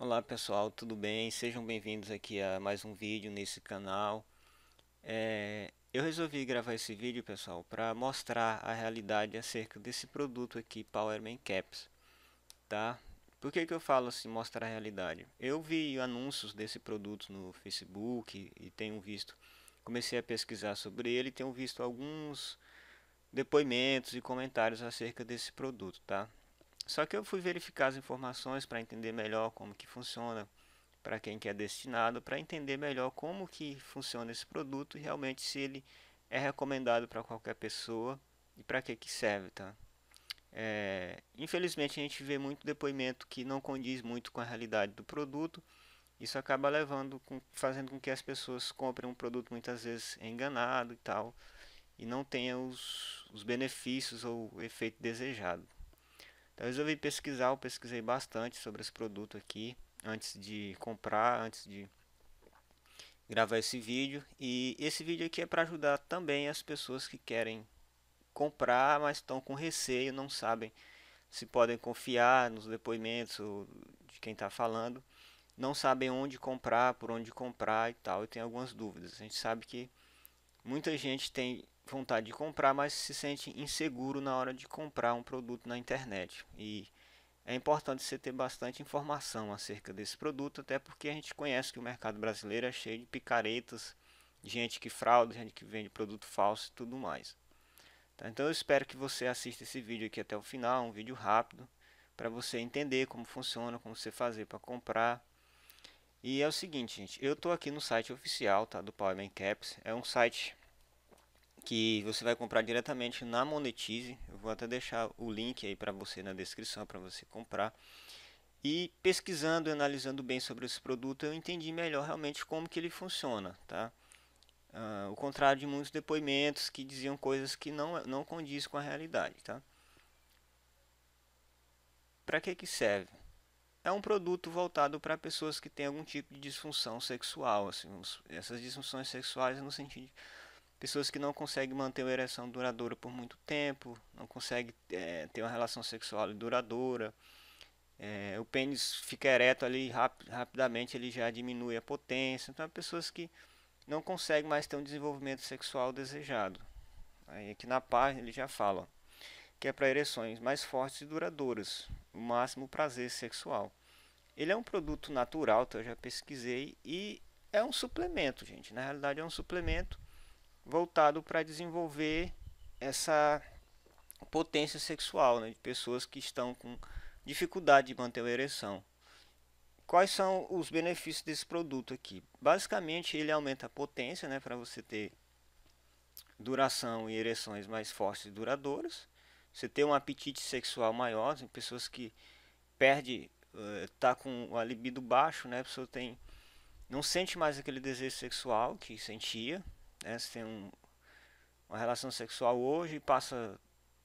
Olá pessoal, tudo bem? Sejam bem-vindos aqui a mais um vídeo nesse canal. É, eu resolvi gravar esse vídeo, pessoal, para mostrar a realidade acerca desse produto aqui, Powerman Caps, tá? Por que, que eu falo assim, mostrar a realidade? Eu vi anúncios desse produto no Facebook e tenho visto, comecei a pesquisar sobre ele e tenho visto alguns depoimentos e comentários acerca desse produto, tá? Só que eu fui verificar as informações para entender melhor como que funciona, para quem que é destinado, para entender melhor como que funciona esse produto e realmente se ele é recomendado para qualquer pessoa e para que que serve, tá? É, infelizmente a gente vê muito depoimento que não condiz muito com a realidade do produto. Isso acaba levando, com, fazendo com que as pessoas comprem um produto muitas vezes enganado e tal, e não tenha os, os benefícios ou o efeito desejado. Então eu resolvi pesquisar, eu pesquisei bastante sobre esse produto aqui antes de comprar, antes de gravar esse vídeo. E esse vídeo aqui é para ajudar também as pessoas que querem comprar, mas estão com receio, não sabem se podem confiar nos depoimentos de quem está falando, não sabem onde comprar, por onde comprar e tal, e tem algumas dúvidas. A gente sabe que muita gente tem vontade de comprar, mas se sente inseguro na hora de comprar um produto na internet. E é importante você ter bastante informação acerca desse produto, até porque a gente conhece que o mercado brasileiro é cheio de picaretas, gente que frauda, gente que vende produto falso e tudo mais. Tá? Então eu espero que você assista esse vídeo aqui até o final, um vídeo rápido, para você entender como funciona, como você fazer para comprar. E é o seguinte, gente, eu estou aqui no site oficial tá, do Powerman Caps, é um site que você vai comprar diretamente na Monetize. Eu vou até deixar o link aí para você na descrição para você comprar. E pesquisando e analisando bem sobre esse produto, eu entendi melhor realmente como que ele funciona, tá? Uh, ah, o contrário de muitos depoimentos que diziam coisas que não, não condiz com a realidade, tá? Para que que serve? É um produto voltado para pessoas que têm algum tipo de disfunção sexual, assim, essas disfunções sexuais no sentido pessoas que não conseguem manter uma ereção duradoura por muito tempo, não conseguem é, ter uma relação sexual duradoura, é, o pênis fica ereto ali rap rapidamente, ele já diminui a potência. Então, é pessoas que não conseguem mais ter um desenvolvimento sexual desejado. Aí, aqui na página ele já fala que é para ereções mais fortes e duradouras, o máximo prazer sexual. Ele é um produto natural, então eu já pesquisei, e é um suplemento, gente. Na realidade, é um suplemento voltado para desenvolver essa potência sexual né, de pessoas que estão com dificuldade de manter a ereção. Quais são os benefícios desse produto aqui? Basicamente, ele aumenta a potência né, para você ter duração e ereções mais fortes e duradouras. Você tem um apetite sexual maior, em pessoas que perde está eh, uh, com a libido baixo, né? A pessoa tem não sente mais aquele desejo sexual que sentia, né? Você tem um, uma relação sexual hoje, passa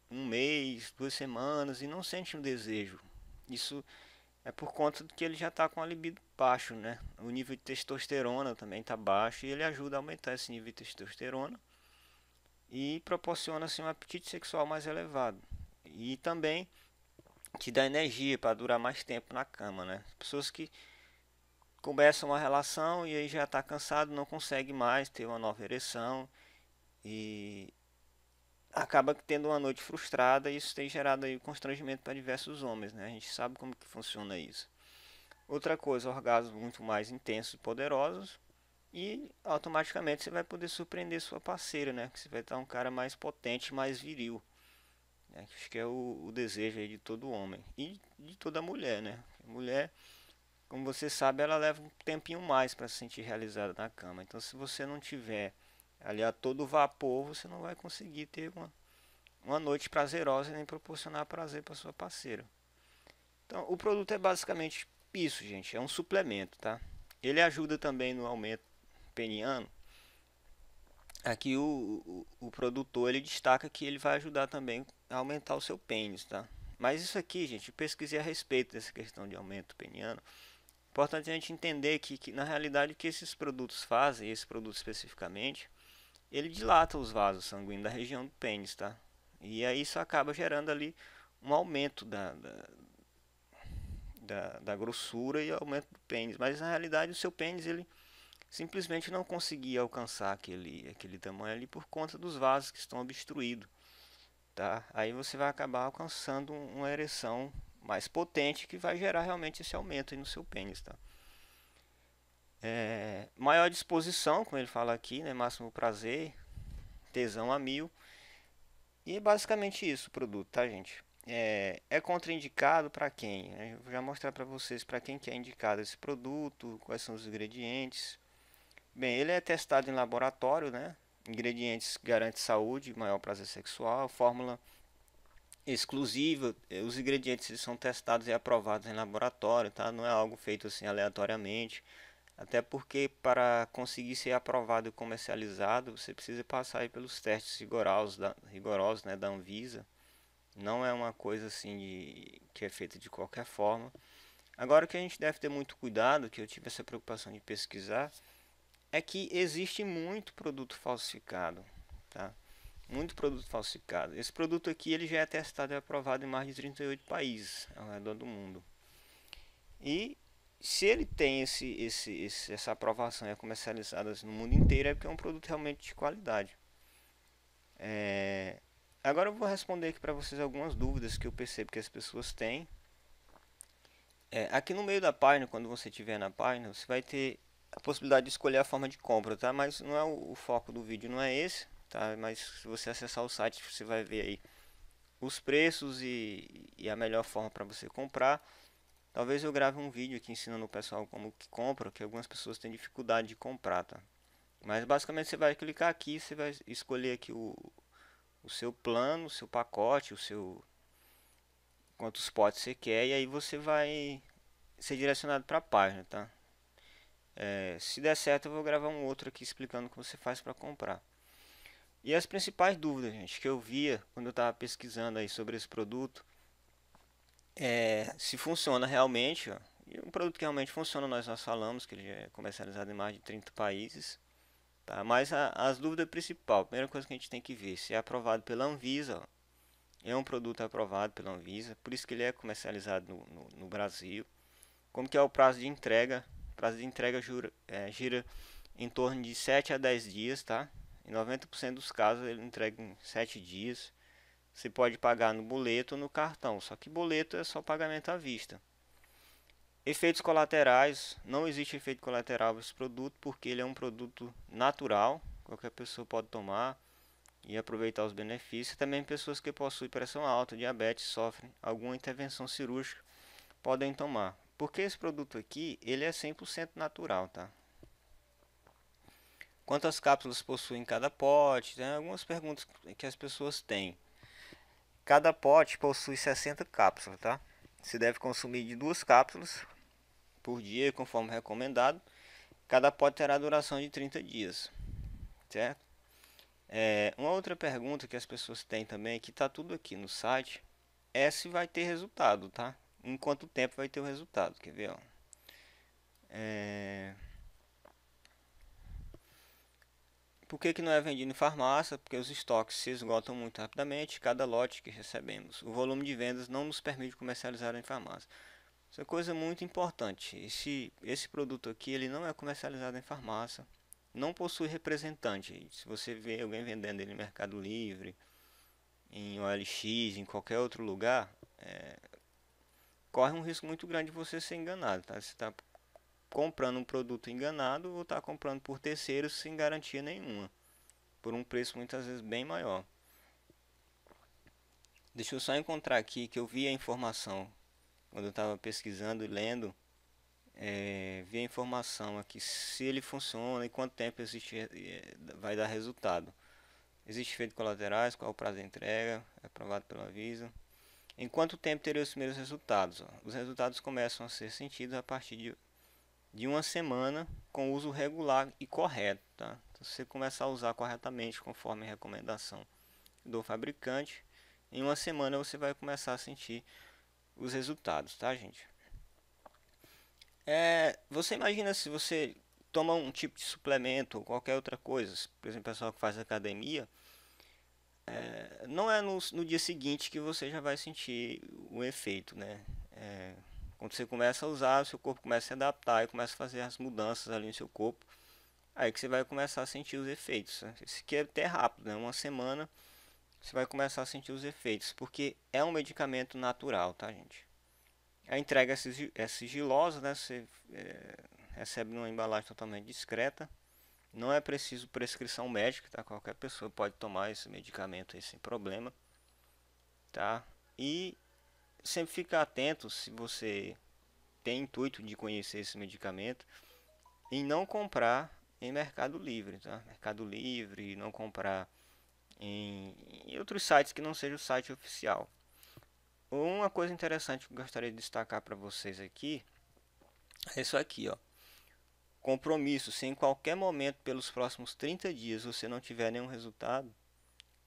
um mês, duas semanas e não sente um desejo. Isso é por conta de que ele já está com a libido baixo, né? O nível de testosterona também está baixo e ele ajuda a aumentar esse nível de testosterona e proporciona assim, um apetite sexual mais elevado. E também te dá energia para durar mais tempo na cama, né? Pessoas que começa uma relação e aí já está cansado, não consegue mais ter uma nova ereção e acaba tendo uma noite frustrada e isso tem gerado aí constrangimento para diversos homens, né? A gente sabe como que funciona isso. Outra coisa, orgasmos muito mais intensos e poderosos e automaticamente você vai poder surpreender sua parceira, né? Que você vai estar um cara mais potente, mais viril. Né? Acho que é o, o desejo de todo homem e de toda mulher, né? Mulher como você sabe, ela leva um tempinho mais para se sentir realizada na cama. Então, se você não tiver ali a todo vapor, você não vai conseguir ter uma, uma noite prazerosa nem proporcionar prazer para sua parceira. Então, o produto é basicamente isso, gente. É um suplemento, tá? Ele ajuda também no aumento peniano. Aqui o, o, o produtor ele destaca que ele vai ajudar também a aumentar o seu pênis, tá? Mas isso aqui, gente, pesquisei a respeito dessa questão de aumento peniano. Importante a gente entender que, que na realidade o que esses produtos fazem, esse produto especificamente, ele dilata os vasos sanguíneos da região do pênis, tá? E aí isso acaba gerando ali um aumento da, da, da, da grossura e aumento do pênis. Mas na realidade o seu pênis ele simplesmente não conseguia alcançar aquele, aquele tamanho ali por conta dos vasos que estão obstruídos. Tá? Aí você vai acabar alcançando uma ereção mais potente que vai gerar realmente esse aumento no seu pênis, tá? É, maior disposição, como ele fala aqui, né? Máximo prazer, tesão a mil. E é basicamente isso o produto, tá, gente? É, é contraindicado para quem? É, vou já mostrar para vocês para quem que é indicado esse produto, quais são os ingredientes. Bem, ele é testado em laboratório, né? Ingredientes garante saúde, maior prazer sexual, fórmula exclusiva, eh, os ingredientes são testados e aprovados em laboratório, tá? Não é algo feito assim aleatoriamente. Até porque para conseguir ser aprovado e comercializado, você precisa passar pelos testes rigorosos da, rigorosos, né, da Anvisa. Não é uma coisa assim de, que é feita de qualquer forma. Agora o que a gente deve ter muito cuidado, que eu tive essa preocupação de pesquisar, é que existe muito produto falsificado, tá? muito produto falsificado. Esse produto aqui ele já é testado e aprovado em mais de 38 países ao redor do mundo. E se ele tem esse, esse, esse essa aprovação e é comercializado assim, no mundo inteiro, é porque é um produto realmente de qualidade. É... Agora eu vou responder aqui para vocês algumas dúvidas que eu percebo que as pessoas têm. É, aqui no meio da página, quando você estiver na página, você vai ter a possibilidade de escolher a forma de compra, tá? Mas não é o, o foco do vídeo, não é esse tá? Mas se você acessar o site, você vai ver aí os preços e, e a melhor forma para você comprar. Talvez eu grave um vídeo aqui ensinando o pessoal como que compra, que algumas pessoas têm dificuldade de comprar, tá? Mas basicamente você vai clicar aqui, você vai escolher aqui o, o seu plano, o seu pacote, o seu quantos potes você quer e aí você vai ser direcionado para a página, tá? É, se der certo eu vou gravar um outro aqui explicando como você faz para comprar. E as principais dúvidas, gente, que eu via quando eu estava pesquisando aí sobre esse produto é se funciona realmente. Ó, e um produto que realmente funciona, nós nós falamos que ele é comercializado em mais de 30 países. Tá? Mas a, as dúvidas principal, a primeira coisa que a gente tem que ver, se é aprovado pela Anvisa, ó, é um produto aprovado pela Anvisa, por isso que ele é comercializado no, no, no Brasil. Como que é o prazo de entrega? O prazo de entrega jura, é, gira em torno de 7 a 10 dias, tá? Em 90% dos casos ele entrega em 7 dias. Você pode pagar no boleto ou no cartão, só que boleto é só pagamento à vista. Efeitos colaterais, não existe efeito colateral para esse produto porque ele é um produto natural, qualquer pessoa pode tomar e aproveitar os benefícios. Também pessoas que possuem pressão alta, diabetes, sofrem alguma intervenção cirúrgica, podem tomar. Porque esse produto aqui, ele é 100% natural, tá? quantas cápsulas possuem cada pote, né? algumas perguntas que as pessoas têm. Cada pote possui 60 cápsulas, tá? Se deve consumir de duas cápsulas por dia, conforme recomendado. Cada pote terá duração de 30 dias, certo? É, uma outra pergunta que as pessoas têm também, que está tudo aqui no site, é se vai ter resultado, tá? Em quanto tempo vai ter o resultado, quer ver? Ó. É... Por que, que não é vendido em farmácia? Porque os estoques se esgotam muito rapidamente, cada lote que recebemos. O volume de vendas não nos permite comercializar em farmácia. Isso é coisa muito importante. Esse, esse produto aqui ele não é comercializado em farmácia, não possui representante. Se você vê alguém vendendo ele no Mercado Livre, em OLX, em qualquer outro lugar, é, corre um risco muito grande de você ser enganado. Tá? Você está comprando um produto enganado, ou estar tá comprando por terceiros sem garantia nenhuma, por um preço muitas vezes bem maior. Deixa eu só encontrar aqui que eu vi a informação quando eu estava pesquisando e lendo. É, vi a informação aqui se ele funciona e quanto tempo existe, é, vai dar resultado. Existe efeitos colaterais, qual é o prazo de entrega, é aprovado pela Visa. Em quanto tempo teria os primeiros resultados? Os resultados começam a ser sentidos a partir de de uma semana com uso regular e correto. Tá? Então, você começar a usar corretamente, conforme a recomendação do fabricante, em uma semana você vai começar a sentir os resultados, tá, gente? É, você imagina se você toma um tipo de suplemento ou qualquer outra coisa, por exemplo, o pessoal que faz academia, é, não é no, no, dia seguinte que você já vai sentir o efeito, né? É, quando você começa a usar, o seu corpo começa a se adaptar e começa a fazer as mudanças ali no seu corpo. Aí que você vai começar a sentir os efeitos. Né? Isso aqui é até rápido, né? Uma semana você vai começar a sentir os efeitos, porque é um medicamento natural, tá, gente? A entrega é, é sigilosa, né? Você é, recebe numa embalagem totalmente discreta. Não é preciso prescrição médica, tá? Qualquer pessoa pode tomar esse medicamento aí sem problema, tá? E sempre fica atento se você tem intuito de conhecer esse medicamento e não comprar em Mercado Livre, tá? Mercado Livre, não comprar em, em outros sites que não seja o site oficial. Uma coisa interessante que eu gostaria de destacar para vocês aqui é isso aqui, ó. Compromisso, se em qualquer momento pelos próximos 30 dias você não tiver nenhum resultado,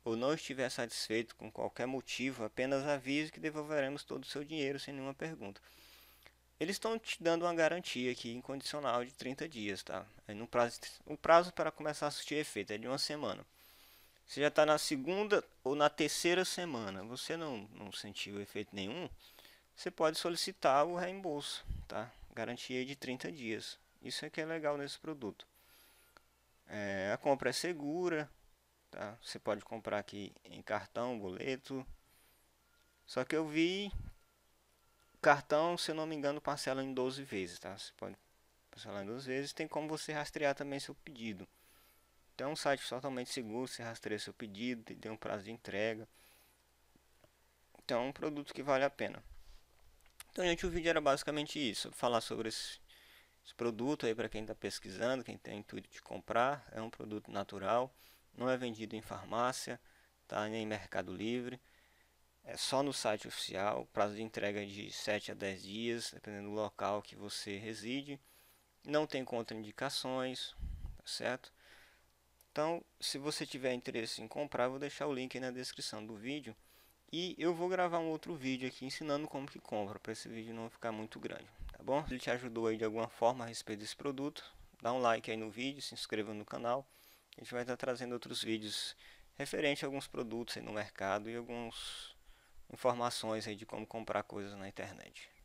ou não estiver satisfeito com qualquer motivo, apenas avise que devolveremos todo o seu dinheiro sem nenhuma pergunta. Eles estão te dando uma garantia aqui incondicional de 30 dias, tá? É no prazo, o prazo para começar a sentir efeito é de uma semana. Você já está na segunda ou na terceira semana, você não, não sentiu efeito nenhum, você pode solicitar o reembolso, tá? Garantia de 30 dias. Isso é que é legal nesse produto. É, a compra é segura, Tá? Você pode comprar aqui em cartão, boleto. Só que eu vi cartão, se não me engano, parcela em 12 vezes, tá? Você pode parcelar em 12 vezes. Tem como você rastrear também seu pedido. Então é um site totalmente seguro, você rastreia seu pedido, tem um prazo de entrega. Então é um produto que vale a pena. Então, gente, o vídeo era basicamente isso, falar sobre esse, esse produto aí para quem está pesquisando, quem tem intuito de comprar, é um produto natural não é vendido em farmácia, tá? nem em Mercado Livre. É só no site oficial, prazo de entrega é de 7 a 10 dias, dependendo do local que você reside. Não tem contraindicações, tá certo? Então, se você tiver interesse em comprar, vou deixar o link na descrição do vídeo. E eu vou gravar um outro vídeo aqui ensinando como que compra, para esse vídeo não ficar muito grande, tá bom? Se ele te ajudou aí de alguma forma a respeito desse produto, dá um like aí no vídeo, se inscreva no canal. A gente vai estar trazendo outros vídeos referente a alguns produtos no mercado e algumas informações aí de como comprar coisas na internet.